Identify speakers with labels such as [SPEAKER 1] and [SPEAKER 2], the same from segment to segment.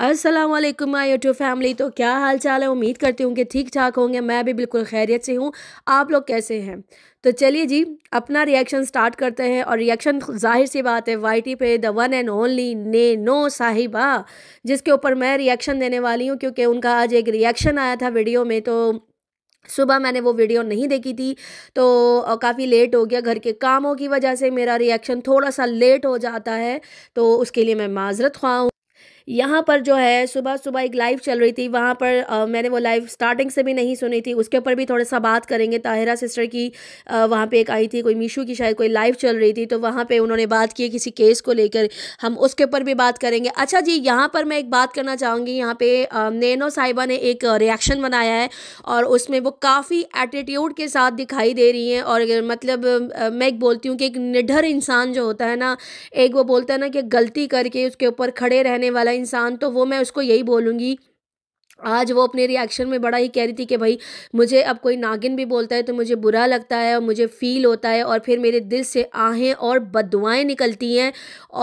[SPEAKER 1] Aslam my YouTube family तो क्या हाल चाल है उम्मीद करती हूँ कि ठीक ठाक होंगे मैं भी बिल्कुल खैरियत से हूँ आप लोग कैसे हैं तो चलिए जी अपना रिएक्शन स्टार्ट करते हैं और रिएक्शन जाहिर सी बात है टी पे द वन एंड ओनली ने नो साहिबा जिसके ऊपर मैं रिएक्शन देने वाली हूँ क्योंकि उनका आज एक रिएक्शन आया था वीडियो में तो सुबह मैंने वो वीडियो नहीं देखी थी तो काफ़ी लेट हो गया घर के कामों की वजह से मेरा रिएक्शन थोड़ा सा लेट हो जाता है तो उसके लिए मैं माजरत ख्वाऊँ हूँ यहाँ पर जो है सुबह सुबह एक लाइव चल रही थी वहाँ पर आ, मैंने वो लाइव स्टार्टिंग से भी नहीं सुनी थी उसके ऊपर भी थोड़ा सा बात करेंगे ताहिरा सिस्टर की आ, वहाँ पे एक आई थी कोई मीशू की शायद कोई लाइव चल रही थी तो वहाँ पे उन्होंने बात की किसी केस को लेकर हम उसके ऊपर भी बात करेंगे अच्छा जी यहाँ पर मैं एक बात करना चाहूँगी यहाँ पर नैनो साहिबा ने एक रिएक्शन बनाया है और उसमें वो काफ़ी एटीट्यूड के साथ दिखाई दे रही हैं और मतलब मैं एक बोलती हूँ कि एक निडर इंसान जो होता है ना एक वो बोलता है ना कि गलती करके उसके ऊपर खड़े रहने वाला इंसान तो वो मैं उसको यही बोलूँगी आज वो अपने रिएक्शन में बड़ा ही कह रही थी कि भाई मुझे अब कोई नागिन भी बोलता है तो मुझे बुरा लगता है और मुझे फ़ील होता है और फिर मेरे दिल से आहें और बदवाएँ निकलती हैं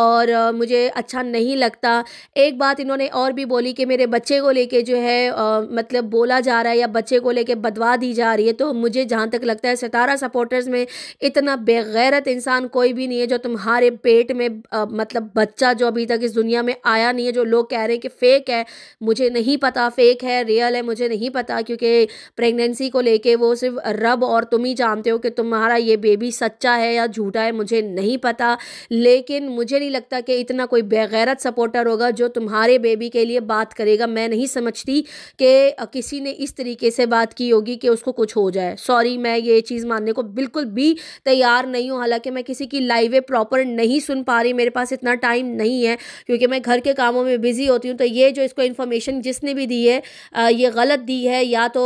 [SPEAKER 1] और मुझे अच्छा नहीं लगता एक बात इन्होंने और भी बोली कि मेरे बच्चे को लेके जो है आ, मतलब बोला जा रहा है या बच्चे को लेके बदवा दी जा रही है तो मुझे जहाँ तक लगता है सितारा सपोर्टर्स में इतना बेगैरत इंसान कोई भी नहीं है जो तुम्हारे पेट में आ, मतलब बच्चा जो अभी तक इस दुनिया में आया नहीं है जो लोग कह रहे हैं कि फ़ेक है मुझे नहीं पता फेक फेक है रियल है मुझे नहीं पता क्योंकि प्रेगनेंसी को लेके वो सिर्फ रब और तुम ही जानते हो कि तुम्हारा ये बेबी सच्चा है या झूठा है मुझे नहीं पता लेकिन मुझे नहीं लगता कि इतना कोई बेगैरत सपोर्टर होगा जो तुम्हारे बेबी के लिए बात करेगा मैं नहीं समझती कि किसी ने इस तरीके से बात की होगी कि उसको कुछ हो जाए सॉरी मैं ये चीज़ मानने को बिल्कुल भी तैयार नहीं हूँ हालांकि मैं किसी की लाइव प्रॉपर नहीं सुन पा रही मेरे पास इतना टाइम नहीं है क्योंकि मैं घर के कामों में बिज़ी होती हूँ तो ये जो इसको इन्फॉर्मेशन जिसने भी दी है है ये गलत दी है या तो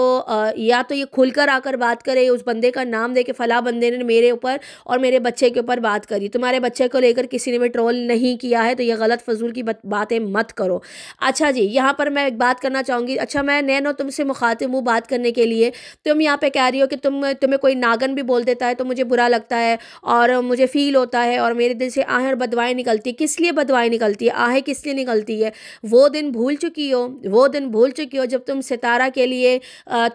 [SPEAKER 1] या तो ये खुलकर आकर बात करे उस बंदे का नाम दे के फला बंदे ने मेरे ऊपर और मेरे बच्चे के ऊपर बात करी तुम्हारे बच्चे को लेकर किसी ने भी ट्रोल नहीं किया है तो ये गलत फजूल की बातें मत करो अच्छा जी यहाँ पर मैं एक बात करना चाहूँगी अच्छा मैं नैनो तुमसे मुखातिब हूँ बात करने के लिए तुम यहाँ पर कह रही हो कि तुम तुम्हें कोई नागन भी बोल देता है तो मुझे बुरा लगता है और मुझे फील होता है और मेरे दिल से आहें और बदवाएँ निकलती है किस लिए बदवाएँ निकलती है आहें किस लिए निकलती है वो दिन भूल चुकी हो वो दिन भूल चुकी हो जब तुम सितारा के लिए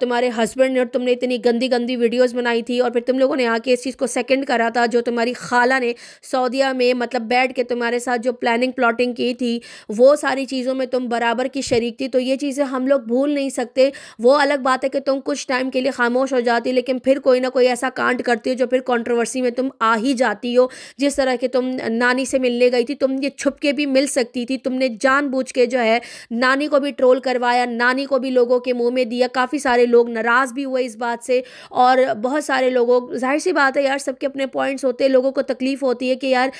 [SPEAKER 1] तुम्हारे हस्बैंड ने और तुमने इतनी गंदी गंदी वीडियोस बनाई थी और फिर तुम लोगों ने आके इस चीज़ को सेकंड करा था जो तुम्हारी खाला ने सऊदीया में मतलब बैठ के तुम्हारे साथ जो प्लानिंग प्लॉटिंग की थी वो सारी चीज़ों में तुम बराबर की शरीक थी तो ये चीज़ें हम लोग भूल नहीं सकते वो अलग बात है कि तुम कुछ टाइम के लिए खामोश हो जाती लेकिन फिर कोई ना कोई ऐसा कांड करती हो जो फिर कॉन्ट्रोवर्सी में तुम आ ही जाती हो जिस तरह के तुम नानी से मिलने गई थी तुम ये छुप के भी मिल सकती थी तुमने जानबूझ के जो है नानी को भी ट्रोल करवाया नानी को भी लोगों के मुंह में दिया काफ़ी सारे लोग नाराज़ भी हुए इस बात से और बहुत सारे लोगों जाहिर सी बात है यार सबके अपने पॉइंट्स होते हैं लोगों को तकलीफ़ होती है कि यार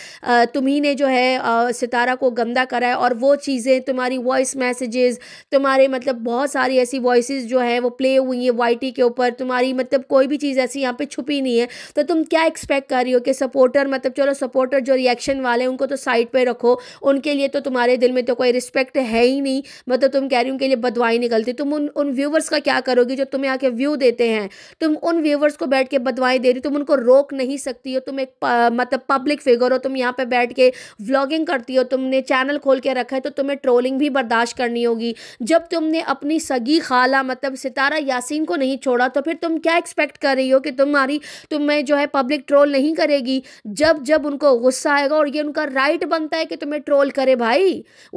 [SPEAKER 1] तुम्ही ने जो है सितारा को गंदा करा है और वो चीज़ें तुम्हारी वॉइस मैसेजेस तुम्हारे मतलब बहुत सारी ऐसी वॉइस जो है वो प्ले हुई हैं वाई के ऊपर तुम्हारी मतलब कोई भी चीज़ ऐसी यहाँ पर छुपी नहीं है तो तुम क्या एक्सपेक्ट कर रही हो कि सपोर्टर मतलब चलो सपोर्टर जो रिएक्शन वाले उनको तो साइड पर रखो उनके लिए तो तुम्हारे दिल में तो कोई रिस्पेक्ट है ही नहीं मतलब तुम कह रही हो उनके लिए बद बदवाई निकलती तुम उन उन व्यूवर्स का क्या करोगी जो तुम्हें आके व्यू देते हैं तुम उन व्यूवर्स को बैठ के बदवाई दे रही तुम उनको रोक नहीं सकती हो तुम एक प, मतलब पब्लिक फिगर हो तुम यहाँ पे बैठ के व्लॉगिंग करती हो तुमने चैनल खोल के रखा है तो तुम्हें ट्रोलिंग भी बर्दाश्त करनी होगी जब तुमने अपनी सगी खाला मतलब सितारा यासीन को नहीं छोड़ा तो फिर तुम क्या एक्सपेक्ट कर रही हो कि तुम्हारी तुम्हें जो है पब्लिक ट्रोल नहीं करेगी जब जब उनको गुस्सा आएगा और ये उनका राइट बनता है कि तुम्हें ट्रोल करे भाई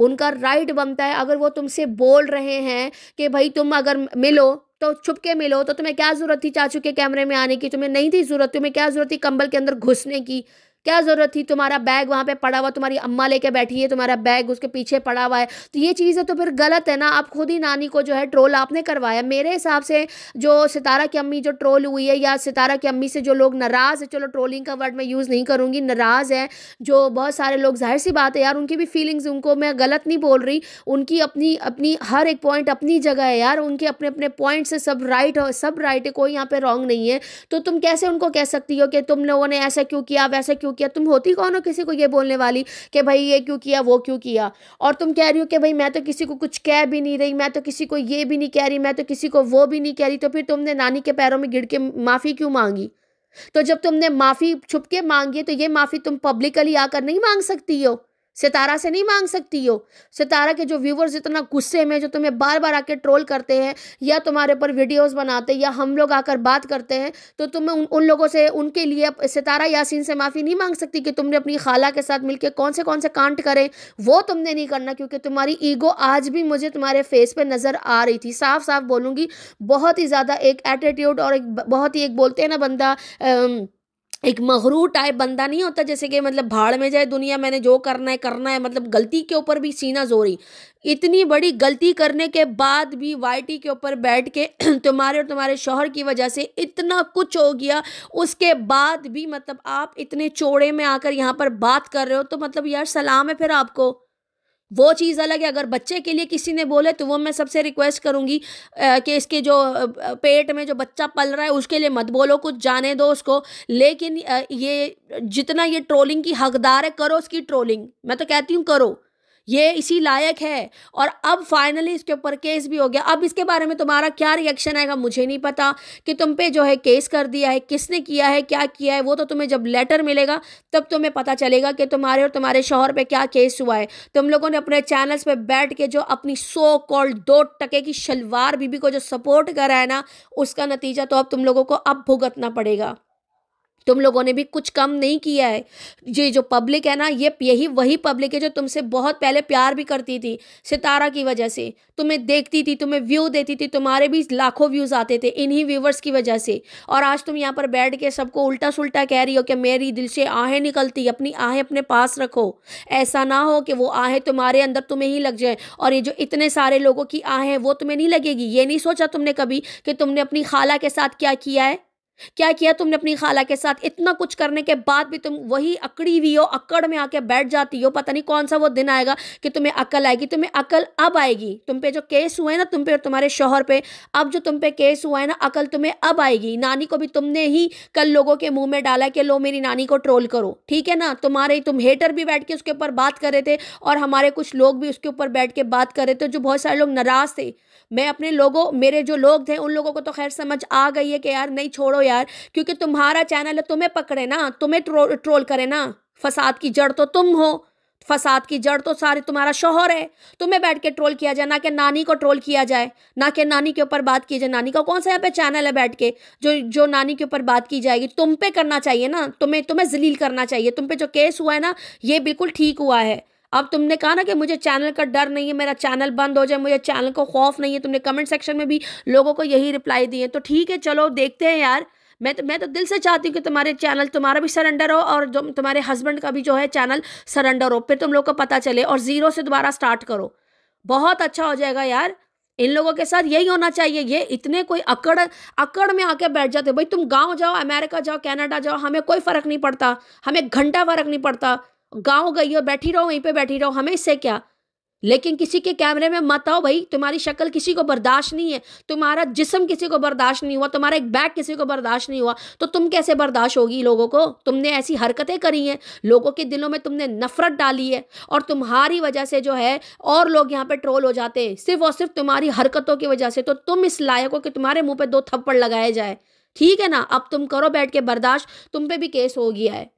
[SPEAKER 1] उनका राइट बनता है अगर वो तुमसे बोल रहे हैं हैं कि भाई तुम अगर मिलो तो छुप के मिलो तो तुम्हें क्या ज़रूरत थी चाचू के कैमरे में आने की तुम्हें नहीं थी ज़रूरत तुम्हें क्या ज़रूरत थी कंबल के अंदर घुसने की क्या ज़रूरत थी तुम्हारा बैग वहाँ पे पड़ा हुआ तुम्हारी अम्मा लेके बैठी है तुम्हारा बैग उसके पीछे पड़ा हुआ है तो ये चीज़ है तो फिर गलत है ना आप खुद ही नानी को जो है ट्रोल आपने करवाया मेरे हिसाब से जो सितारा की अम्मी जो ट्रोल हुई है या सितारा की अम्मी से जो लोग नाराज़ है चलो ट्रोलिंग का वर्ड मैं यूज़ नहीं करूँगी नाराज़ है जो बहुत सारे लोग जाहिर सी बात है यार उनकी भी फीलिंग्स उनको मैं गलत नहीं बोल रही उनकी अपनी अपनी हर एक पॉइंट अपनी जगह है यार उनके अपने अपने पॉइंट से सब राइट हो सब राइट है कोई यहाँ पे रॉन्ग नहीं है तो तुम कैसे उनको कह सकती हो कि तुम लोगों ने ऐसा क्यों किया वैसा क्यों क्यों किया तुम होती कौन हो किसी को ये बोलने वाली कि भाई ये क्यों किया वो क्यों किया और तुम कह रही हो कि भाई मैं तो किसी को कुछ कह भी नहीं रही मैं तो किसी को ये भी नहीं कह रही मैं तो किसी को वो भी नहीं कह रही तो फिर तुमने नानी के पैरों में गिर के माफ़ी क्यों मांगी तो जब तुमने माफ़ी छुप के मांगी तो ये माफ़ी तुम पब्लिकली आकर नहीं मांग सकती हो सितारा से नहीं मांग सकती हो सितारा के जो व्यूवर्स इतना गुस्से में जो तुम्हें बार बार आके ट्रोल करते हैं या तुम्हारे ऊपर वीडियोस बनाते हैं या हम लोग आकर बात करते हैं तो तुम उन, उन लोगों से उनके लिए सितारा यासीन से माफ़ी नहीं मांग सकती कि तुमने अपनी खाला के साथ मिलकर कौन से कौन से कांट करें वो तुमने नहीं करना क्योंकि तुम्हारी ईगो आज भी मुझे तुम्हारे फेस पर नज़र आ रही थी साफ साफ बोलूँगी बहुत ही ज़्यादा एक एटीट्यूड और एक बहुत ही एक बोलते हैं ना बंदा एक महरू टाइप बंदा नहीं होता जैसे कि मतलब भाड़ में जाए दुनिया मैंने जो करना है करना है मतलब गलती के ऊपर भी सीना जोरी इतनी बड़ी गलती करने के बाद भी वाई के ऊपर बैठ के तुम्हारे और तुम्हारे शोहर की वजह से इतना कुछ हो गया उसके बाद भी मतलब आप इतने चौड़े में आकर यहाँ पर बात कर रहे हो तो मतलब यार सलाम है फिर आपको वो चीज़ अलग है अगर बच्चे के लिए किसी ने बोले तो वो मैं सबसे रिक्वेस्ट करूँगी कि इसके जो पेट में जो बच्चा पल रहा है उसके लिए मत बोलो कुछ जाने दो उसको लेकिन ये जितना ये ट्रोलिंग की हकदार है करो उसकी ट्रोलिंग मैं तो कहती हूँ करो ये इसी लायक है और अब फाइनली इसके ऊपर केस भी हो गया अब इसके बारे में तुम्हारा क्या रिएक्शन आएगा मुझे नहीं पता कि तुम पे जो है केस कर दिया है किसने किया है क्या किया है वो तो तुम्हें जब लेटर मिलेगा तब तुम्हें पता चलेगा कि तुम्हारे और तुम्हारे शोहर पे क्या केस हुआ है तुम लोगों ने अपने चैनल्स पर बैठ के जो अपनी सो कॉल्ड दो टके की शलवार बीबी को जो सपोर्ट करा है ना उसका नतीजा तो अब तुम लोगों को अब भुगतना पड़ेगा तुम लोगों ने भी कुछ कम नहीं किया है ये जो पब्लिक है ना ये यही वही पब्लिक है जो तुमसे बहुत पहले प्यार भी करती थी सितारा की वजह से तुम्हें देखती थी तुम्हें व्यू देती थी तुम्हारे भी लाखों व्यूज़ आते थे इन्हीं व्यूवर्स की वजह से और आज तुम यहाँ पर बैठ के सबको उल्टा सुलटा कह रही हो कि मेरी दिल से आहें निकलती अपनी आहें अपने पास रखो ऐसा ना हो कि वो आहें तुम्हारे अंदर तुम्हें ही लग जाए और ये जो इतने सारे लोगों की आहें वो तुम्हें नहीं लगेगी ये नहीं सोचा तुमने कभी कि तुमने अपनी खाला के साथ क्या किया है क्या किया तुमने अपनी खाला के साथ इतना कुछ करने के बाद भी तुम वही अकड़ी हुई हो अकड़ में आके बैठ जाती हो पता नहीं कौन सा वो दिन आएगा कि तुम्हें अकल आएगी तुम्हें अकल अब आएगी तुम पे जो केस हुआ है ना तुम पे और तुम्हारे शोहर पे अब जो तुम पे केस हुआ है ना अकल तुम्हें अब आएगी नानी को भी तुमने ही कल लोगों के मुंह में डाला कि लो मेरी नानी को ट्रोल करो ठीक है ना तुम्हारे तुम हेटर भी बैठ के उसके ऊपर बात कर रहे थे और हमारे कुछ लोग भी उसके ऊपर बैठ के बात कर रहे थे जो बहुत सारे लोग नाराज थे मैं अपने लोगों मेरे जो लोग थे उन लोगों को तो खैर समझ आ गई है कि यार नहीं छोड़ो यार यार क्योंकि तुम्हारा चैनल है तुम्हें पकड़े ना तुम्हें ट्रो, ट्रोल करे ना फसाद की जड़ तो तुम हो फसाद की जड़ तो सारे तुम्हारा शोहर है तुम्हें बैठ के ट्रोल किया जाए ना कि नानी को ट्रोल किया जाए ना कि नानी के ऊपर बात की जाए नानी का कौन सा यहाँ पे चैनल है बैठ के जो जो नानी के ऊपर बात की जाएगी तुम पे करना चाहिए ना तुम्हें तुम्हें जलील करना चाहिए तुम पे जो केस हुआ है ना ये बिल्कुल ठीक हुआ है अब तुमने कहा ना कि मुझे चैनल का डर नहीं है मेरा चैनल बंद हो जाए मुझे चैनल को खौफ नहीं है तुमने कमेंट सेक्शन में भी लोगों को यही रिप्लाई दी है तो ठीक है चलो देखते हैं यार मैं तो मैं तो दिल से चाहती हूँ कि तुम्हारे चैनल तुम्हारा भी सरेंडर हो और जो तुम्हारे हस्बैंड का भी जो है चैनल सरेंडर हो फिर तुम लोग को पता चले और ज़ीरो से दोबारा स्टार्ट करो बहुत अच्छा हो जाएगा यार इन लोगों के साथ यही होना चाहिए ये इतने कोई अकड़ अकड़ में आके बैठ जाते भाई तुम गांव जाओ अमेरिका जाओ कनाडा जाओ हमें कोई फ़र्क नहीं पड़ता हमें घंटा फ़र्क नहीं पड़ता गांव गई हो बैठी रहो वहीं पे बैठी रहो हमें इससे क्या लेकिन किसी के कैमरे में मत आओ भाई तुम्हारी शक्ल किसी को बर्दाश्त नहीं है तुम्हारा जिसम किसी को बर्दाश्त नहीं हुआ तुम्हारा एक बैग किसी को बर्दाश्त नहीं हुआ तो तुम कैसे बर्दाश्त होगी लोगों को तुमने ऐसी हरकतें करी हैं लोगों के दिलों में तुमने नफरत डाली है और तुम्हारी वजह से जो है और लोग यहाँ पर ट्रोल हो जाते हैं सिर्फ और सिर्फ तुम्हारी हरकतों की वजह से तो तुम इस लायक हो कि तुम्हारे मुँह पर दो थप्पड़ लगाए जाए ठीक है ना अब तुम करो बैठ के बर्दाश्त तुम पे भी केस हो गया है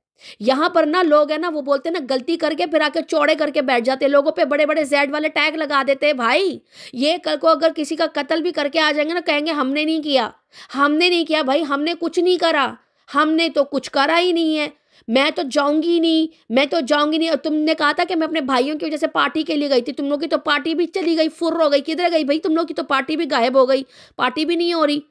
[SPEAKER 1] यहां पर ना लोग है ना वो बोलते हैं ना गलती करके फिर आके चौड़े करके बैठ जाते हैं लोगों पे बड़े बड़े जेड वाले टैग लगा देते हैं भाई ये कल को अगर किसी का कत्ल भी करके आ जाएंगे ना कहेंगे हमने नहीं किया हमने नहीं किया भाई हमने कुछ नहीं करा हमने तो कुछ करा ही नहीं है मैं तो जाऊंगी नहीं मैं तो जाऊंगी नहीं और तुमने कहा था कि मैं अपने भाइयों की वजह से पार्टी के लिए गई थी तुम लोग की तो पार्टी भी चली गई फुर हो गई किधर गई भाई तुम लोग की तो पार्टी भी गायब हो गई पार्टी भी नहीं हो रही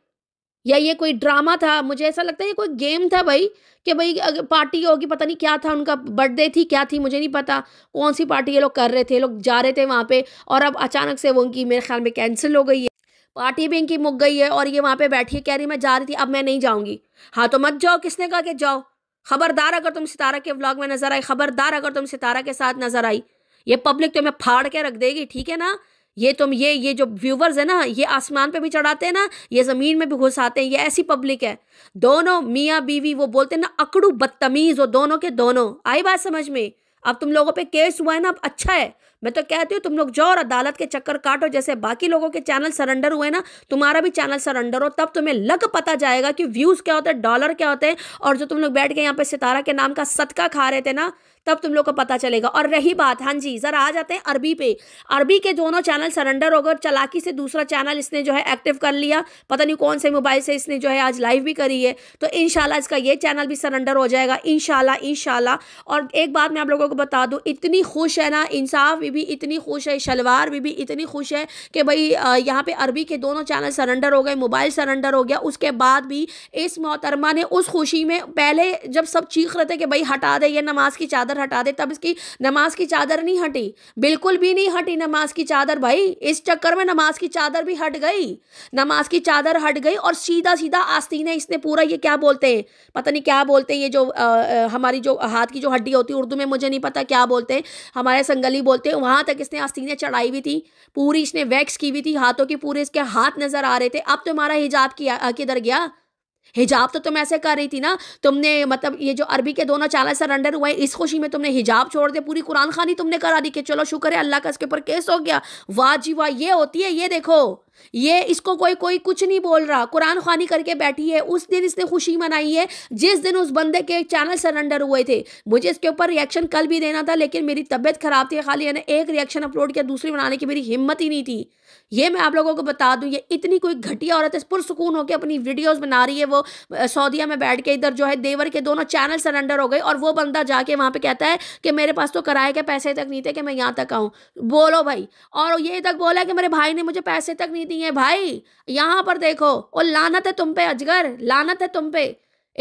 [SPEAKER 1] या ये कोई ड्रामा था मुझे ऐसा लगता है ये कोई गेम था भाई कि भाई अगर पार्टी होगी पता नहीं क्या था उनका बर्थडे थी क्या थी मुझे नहीं पता कौन सी पार्टी ये लोग कर रहे थे लोग जा रहे थे वहाँ पे और अब अचानक से वो उनकी मेरे ख्याल में कैंसिल हो गई है पार्टी भी इनकी मुक गई है और ये वहाँ पे बैठी है कह रही मैं जा रही थी अब मैं नहीं जाऊँगी हाँ तो मत जाओ किसने कहा कि जाओ खबरदार अगर तुम सितारा के ब्लॉग में नजर आई खबरदार अगर तुम सितारा के साथ नजर आई ये पब्लिक तुम्हें फाड़ के रख देगी ठीक है ना ये तुम ये ये जो व्यूवर्स है ना ये आसमान पे भी चढ़ाते हैं ना ये ज़मीन में भी घुसाते हैं ये ऐसी पब्लिक है दोनों मियाँ बीवी वो बोलते हैं ना अकड़ू बदतमीज़ हो दोनों के दोनों आई बात समझ में अब तुम लोगों पे केस हुआ है ना अब अच्छा है मैं तो कहती हूँ तुम लोग जाओ और अदालत के चक्कर काटो जैसे बाकी लोगों के चैनल सरेंडर हुए ना तुम्हारा भी चैनल सरेंडर हो तब तुम्हें लग पता जाएगा कि व्यूज़ क्या होते हैं डॉलर क्या होते हैं और जो तुम लोग बैठ के यहाँ पे सितारा के नाम का सदका खा रहे थे ना तब तुम लोग को पता चलेगा और रही बात हाँ जी ज़रा आ जाते हैं अरबी पे अरबी के दोनों चैनल सरेंडर हो गए और चलाकी से दूसरा चैनल इसने जो है एक्टिव कर लिया पता नहीं कौन से मोबाइल से इसने जो है आज लाइव भी करी है तो इन इसका ये चैनल भी सरेंडर हो जाएगा इन शाला और एक बात मैं आप लोगों को बता दूँ इतनी खुश है ना इंसाफ भी इतनी खुश है शलवार भी भी इतनी खुश है कि भाई यहाँ पे अरबी के दोनों चैनल सरेंडर हो गए मोबाइल सरेंडर हो गया उसके बाद भी इस मोहतरमा ने उस खुशी में पहले जब सब चीख रहे थे कि भाई हटा दे ये नमाज की चादर हटा दे तब इसकी नमाज की चादर नहीं हटी बिल्कुल भी नहीं हटी नमाज की चादर भाई इस चक्कर में नमाज की चादर भी हट गई नमाज की चादर हट गई और सीधा सीधा आस्तीन है इसने पूरा ये क्या बोलते हैं पता नहीं क्या बोलते हैं ये जो आ, हमारी जो हाथ की जो हड्डी होती है उर्दू में मुझे नहीं पता क्या बोलते हैं हमारे संगली बोलते हैं वहां तक इसने आस्तीनें चढ़ाई हुई थी पूरी इसने वैक्स की हुई थी हाथों के पूरे इसके हाथ नज़र आ रहे थे अब तुम्हारा हिजाब किया किधर गया हिजाब तो तुम ऐसे कर रही थी ना तुमने मतलब ये जो अरबी के दोनों चाला सरेंडर हुए इस खुशी में तुमने हिजाब छोड़ दिया पूरी कुरान खानी तुमने करा दी कि चलो शुक्र है अल्लाह का इसके ऊपर केस हो गया वाह जी वाह ये होती है ये देखो ये इसको कोई कोई कुछ नहीं बोल रहा कुरान खानी करके बैठी है उस दिन इसने खुशी मनाई है जिस दिन उस बंदे के चैनल सरेंडर हुए थे मुझे इसके ऊपर रिएक्शन कल भी देना था लेकिन मेरी तबीयत ख़राब थी खाली मैंने एक रिएक्शन अपलोड किया दूसरी बनाने की मेरी हिम्मत ही नहीं थी ये मैं आप लोगों को बता दूँ ये इतनी कोई घटिया औरत इस पुरसकून होकर अपनी वीडियोज़ बना रही है वो सऊदिया में बैठ के इधर जो है देवर के दोनों चैनल सरेंडर हो गए और वो बंदा जाके वहाँ पर कहता है कि मेरे पास तो कराए के पैसे तक नहीं थे कि मैं यहाँ तक आऊँ बोलो भाई और ये तक बोला कि मेरे भाई ने मुझे पैसे तक नहीं नीति है भाई यहाँ पर देखो वो लानत है तुम पे अजगर लानत है तुम पे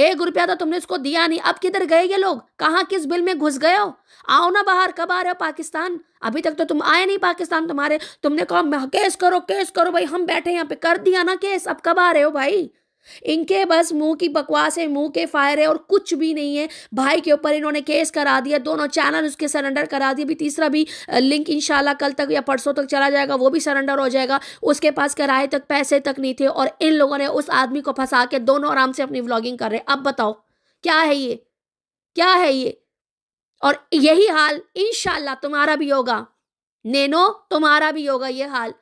[SPEAKER 1] एक रुपया तो तुमने उसको दिया नहीं अब किधर गए ये लोग कहाँ किस बिल में घुस गए हो आओ ना बाहर कब आ रहे हो पाकिस्तान अभी तक तो तुम आए नहीं पाकिस्तान तुम्हारे तुमने कहा केस करो केस करो भाई हम बैठे यहाँ पे कर दिया ना केस अब कब आ रहे हो भाई इनके बस मुंह की बकवास है मुंह के फायर है और कुछ भी नहीं है भाई के ऊपर इन्होंने केस करा दिया दोनों चैनल उसके सरेंडर करा दिए अभी तीसरा भी लिंक इंशाल्लाह कल तक या परसों तक चला जाएगा वो भी सरेंडर हो जाएगा उसके पास किराए तक पैसे तक नहीं थे और इन लोगों ने उस आदमी को फंसा के दोनों आराम से अपनी ब्लॉगिंग कर रहे अब बताओ क्या है ये क्या है ये और यही हाल इन तुम्हारा भी होगा नैनो तुम्हारा भी होगा ये हाल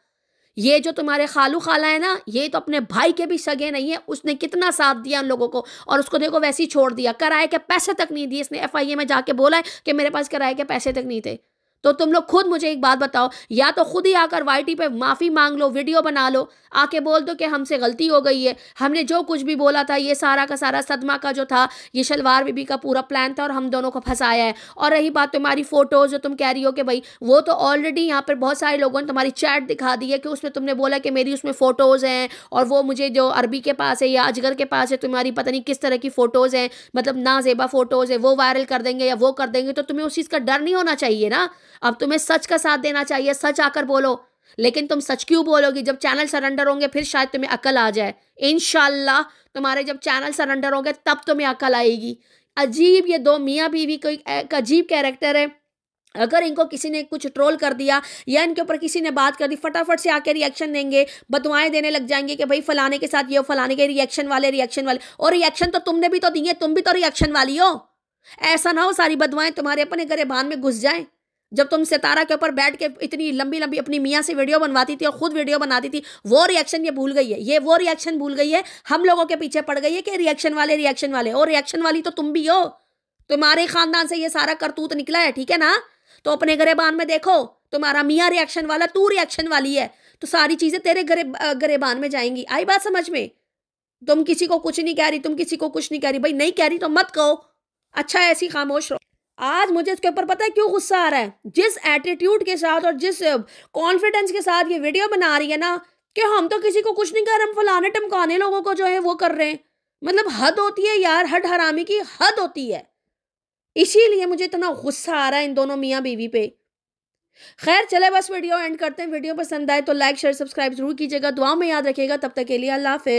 [SPEAKER 1] ये जो तुम्हारे खालू खाला है ना ये तो अपने भाई के भी सगे नहीं है उसने कितना साथ दिया उन लोगों को और उसको देखो वैसे ही छोड़ दिया कराए के पैसे तक नहीं दिए इसने एफआईए में जाके बोला है कि मेरे पास कराए के पैसे तक नहीं थे तो तुम लोग खुद मुझे एक बात बताओ या तो खुद ही आकर वाई पे माफ़ी मांग लो वीडियो बना लो आके बोल दो कि हमसे गलती हो गई है हमने जो कुछ भी बोला था ये सारा का सारा सदमा का जो था ये शलवार बीबी का पूरा प्लान था और हम दोनों को फंसाया है और रही बात तुम्हारी फ़ोटोज़ जो तुम कह रही हो कि भाई वो तो ऑलरेडी यहाँ पर बहुत सारे लोगों ने तुम्हारी चैट दिखा दी है कि उसमें तुमने बोला कि मेरी उसमें फ़ोटोज़ हैं और वो मुझे जो अरबी के पास है या अजगर के पास है तुम्हारी पता नहीं किस तरह की फ़ोटोज़ हैं मतलब ना जेबा फ़ोटोज़ है वो वायरल कर देंगे या वो कर देंगे तो तुम्हें उस चीज़ का डर नहीं होना चाहिए ना अब तुम्हें सच का साथ देना चाहिए सच आकर बोलो लेकिन तुम सच क्यों बोलोगी जब चैनल सरेंडर होंगे फिर शायद तुम्हें अकल आ जाए इन तुम्हारे जब चैनल सरेंडर होंगे तब तुम्हें अकल आएगी अजीब ये दो मियाँ बीवी कोई अजीब कैरेक्टर है अगर इनको किसी ने कुछ ट्रोल कर दिया या इनके ऊपर किसी ने बात कर दी फटाफट से आके रिएक्शन देंगे बतुआएं देने लग जाएंगे कि भाई फलाने के साथ ये हो फलाने के रिएक्शन वाले रिएक्शन वाले और रिएक्शन तो तुमने भी तो दिए तुम भी तो रिएक्शन वाली हो ऐसा ना हो सारी बदवाएं तुम्हारे अपने गरीबान में घुस जाएं जब तुम सितारा के ऊपर बैठ के इतनी लंबी लंबी अपनी मियाँ से वीडियो बनवाती थी और खुद वीडियो बनाती थी वो रिएक्शन ये भूल गई है ये वो रिएक्शन भूल गई है हम लोगों के पीछे पड़ गई है कि रिएक्शन वाले रिएक्शन वाले और रिएक्शन वाली तो तुम भी हो तुम्हारे खानदान से ये सारा करतूत निकला है ठीक है ना तो अपने गरेबान में देखो तुम्हारा मियाँ रिएक्शन वाला तू रिएक्शन वाली है तो सारी चीज़ें तेरे गरे गरेबान में जाएंगी आई बात समझ में तुम किसी को कुछ नहीं कह रही तुम किसी को कुछ नहीं कह रही भाई नहीं कह रही तो मत कहो अच्छा ऐसी खामोश रहो आज मुझे इसके ऊपर पता है क्यों गुस्सा आ रहा है जिस एटीट्यूड के साथ और जिस कॉन्फिडेंस के साथ ये वीडियो बना रही है ना कि हम तो किसी को कुछ नहीं कर रहे हम फलाने टमकाने लोगों को जो है वो कर रहे हैं मतलब हद होती है यार हद हरामी की हद होती है इसीलिए मुझे इतना गुस्सा आ रहा है इन दोनों मियाँ बीवी पे खैर चले बस वीडियो एंड करते हैं वीडियो पसंद आए तो लाइक शेयर सब्सक्राइब जरूर कीजिएगा दुआ में याद रखिएगा तब तक के लिए अल्लाह हाफि